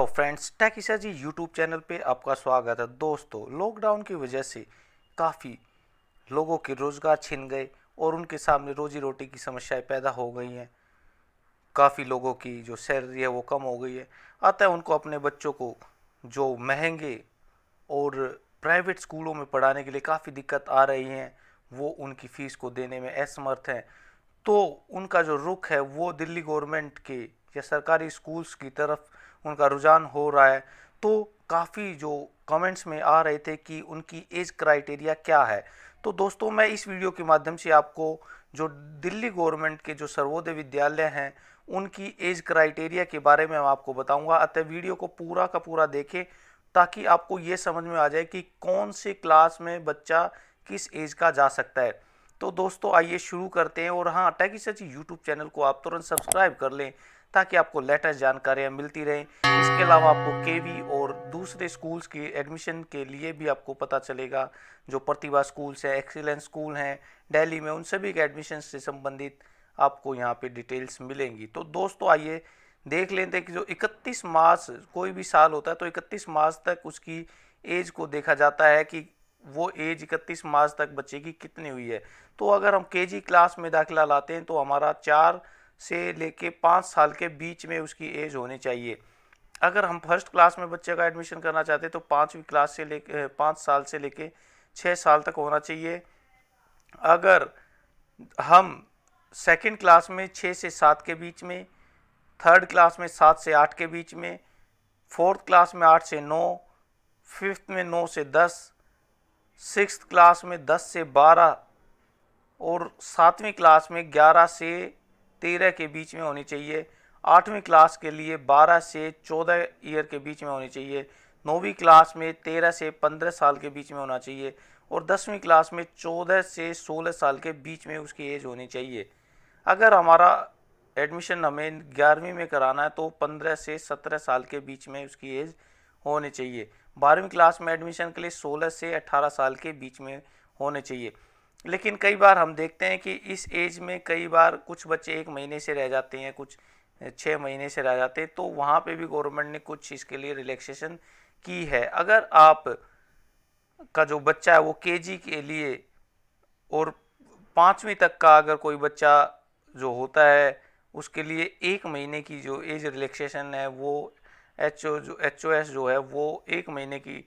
hello तो friends टेकिसा जी यूट्यूब चैनल पे आपका स्वागत है दोस्तों लॉकडाउन की वजह से काफ़ी लोगों के रोज़गार छिन गए और उनके सामने रोजी रोटी की समस्याएं पैदा हो गई हैं काफ़ी लोगों की जो सैलरी है वो कम हो गई है अतः उनको अपने बच्चों को जो महंगे और प्राइवेट स्कूलों में पढ़ाने के लिए काफ़ी दिक्कत आ रही हैं वो उनकी फ़ीस को देने में असमर्थ हैं तो उनका जो रुख है वो दिल्ली गवर्नमेंट के या सरकारी स्कूल्स की तरफ उनका रुझान हो रहा है तो काफ़ी जो कमेंट्स में आ रहे थे कि उनकी एज क्राइटेरिया क्या है तो दोस्तों मैं इस वीडियो के माध्यम से आपको जो दिल्ली गवर्नमेंट के जो सर्वोदय विद्यालय हैं उनकी एज क्राइटेरिया के बारे में मैं आपको बताऊंगा अतः वीडियो को पूरा का पूरा देखें ताकि आपको ये समझ में आ जाए कि कौन से क्लास में बच्चा किस एज का जा सकता है तो दोस्तों आइए शुरू करते हैं और हाँ टैकी सच यूट्यूब चैनल को आप तुरंत सब्सक्राइब कर लें ताकि आपको लेटेस्ट जानकारियाँ मिलती रहें इसके अलावा आपको के और दूसरे स्कूल्स की एडमिशन के लिए भी आपको पता चलेगा जो प्रतिभा स्कूल्स हैं एक्सीलेंस स्कूल हैं दिल्ली में उन सभी के एडमिशन से संबंधित आपको यहाँ पे डिटेल्स मिलेंगी तो दोस्तों आइए देख लेते हैं कि जो 31 मार्च कोई भी साल होता है तो 31 मार्च तक उसकी एज को देखा जाता है कि वो एज इकतीस मार्च तक बच्चे की कितनी हुई है तो अगर हम के क्लास में दाखिला लाते हैं तो हमारा चार से लेके पाँच साल के बीच में उसकी एज होनी चाहिए अगर हम फर्स्ट क्लास में बच्चे का एडमिशन करना चाहते हैं तो पाँचवीं क्लास से ले पाँच साल से लेके छः साल तक होना चाहिए अगर हम सेकेंड क्लास में छः से सात के बीच में थर्ड क्लास में सात से आठ के बीच में फोर्थ क्लास में आठ से नौ फिफ्थ में नौ से दस सिक्स क्लास में दस से बारह और सातवीं क्लास में ग्यारह से तेरह के बीच में होनी चाहिए आठवीं क्लास के लिए बारह से चौदह ईयर के बीच में होनी चाहिए नौवीं क्लास में तेरह से पंद्रह साल के बीच में होना चाहिए और दसवीं क्लास में चौदह से सोलह साल के बीच में उसकी एज होनी चाहिए अगर हमारा एडमिशन हमें ग्यारहवीं में कराना है तो पंद्रह से सत्रह साल के बीच में उसकी एज होनी चाहिए बारहवीं क्लास में एडमिशन के लिए सोलह से अट्ठारह साल के बीच में होने चाहिए लेकिन कई बार हम देखते हैं कि इस एज में कई बार कुछ बच्चे एक महीने से रह जाते हैं कुछ छः महीने से रह जाते हैं तो वहाँ पे भी गवर्नमेंट ने कुछ इसके लिए रिलैक्सेशन की है अगर आप का जो बच्चा है वो के के लिए और पाँचवीं तक का अगर कोई बच्चा जो होता है उसके लिए एक महीने की जो एज रिलैक्सेशन है वो एच ओ जो एच ओ एस जो है वो एक महीने की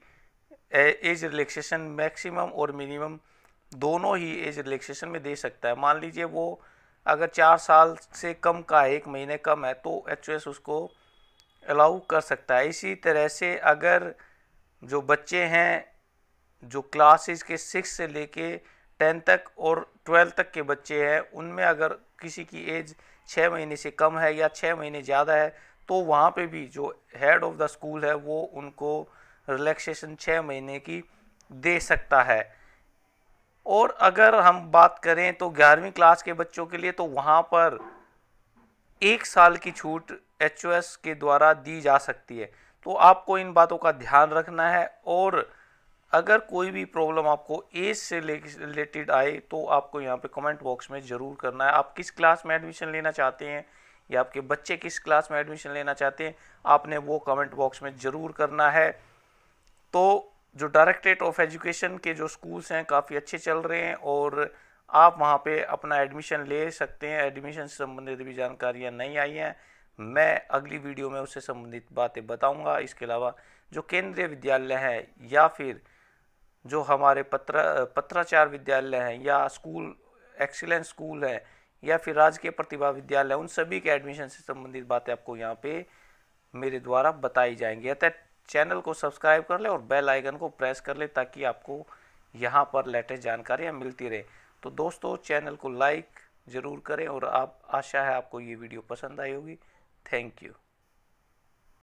एज रिलैक्सेशन मैक्सिमम और मिनिमम दोनों ही एज रिलैक्सेशन में दे सकता है मान लीजिए वो अगर चार साल से कम का एक महीने कम है तो एच उसको अलाउ कर सकता है इसी तरह से अगर जो बच्चे हैं जो क्लासेस के सिक्स से लेके टेन तक और ट्वेल्व तक के बच्चे हैं उनमें अगर किसी की एज छः महीने से कम है या छः महीने ज़्यादा है तो वहाँ पे भी जो हेड ऑफ़ द स्कूल है वो उनको रिलैक्सेशन छः महीने की दे सकता है और अगर हम बात करें तो ग्यारहवीं क्लास के बच्चों के लिए तो वहाँ पर एक साल की छूट एच के द्वारा दी जा सकती है तो आपको इन बातों का ध्यान रखना है और अगर कोई भी प्रॉब्लम आपको एज से रिलेटेड आए तो आपको यहाँ पे कमेंट बॉक्स में ज़रूर करना है आप किस क्लास में एडमिशन लेना चाहते हैं या आपके बच्चे किस क्लास में एडमिशन लेना चाहते हैं आपने वो कमेंट बॉक्स में ज़रूर करना है तो जो डायरेक्टरेट ऑफ एजुकेशन के जो स्कूल्स हैं काफ़ी अच्छे चल रहे हैं और आप वहाँ पे अपना एडमिशन ले सकते हैं एडमिशन से संबंधित भी जानकारियाँ नहीं आई हैं मैं अगली वीडियो में उससे संबंधित बातें बताऊँगा इसके अलावा जो केंद्रीय विद्यालय है या फिर जो हमारे पत्र पत्राचार विद्यालय हैं या स्कूल एक्सीलेंस स्कूल है या फिर राजकीय प्रतिभा विद्यालय उन सभी के एडमिशन से संबंधित बातें आपको यहाँ पे मेरे द्वारा बताई जाएंगी अतः चैनल को सब्सक्राइब कर ले और बेल आइकन को प्रेस कर ले ताकि आपको यहाँ पर लेटेस्ट जानकारियाँ मिलती रहे तो दोस्तों चैनल को लाइक ज़रूर करें और आप आशा है आपको ये वीडियो पसंद आई होगी थैंक यू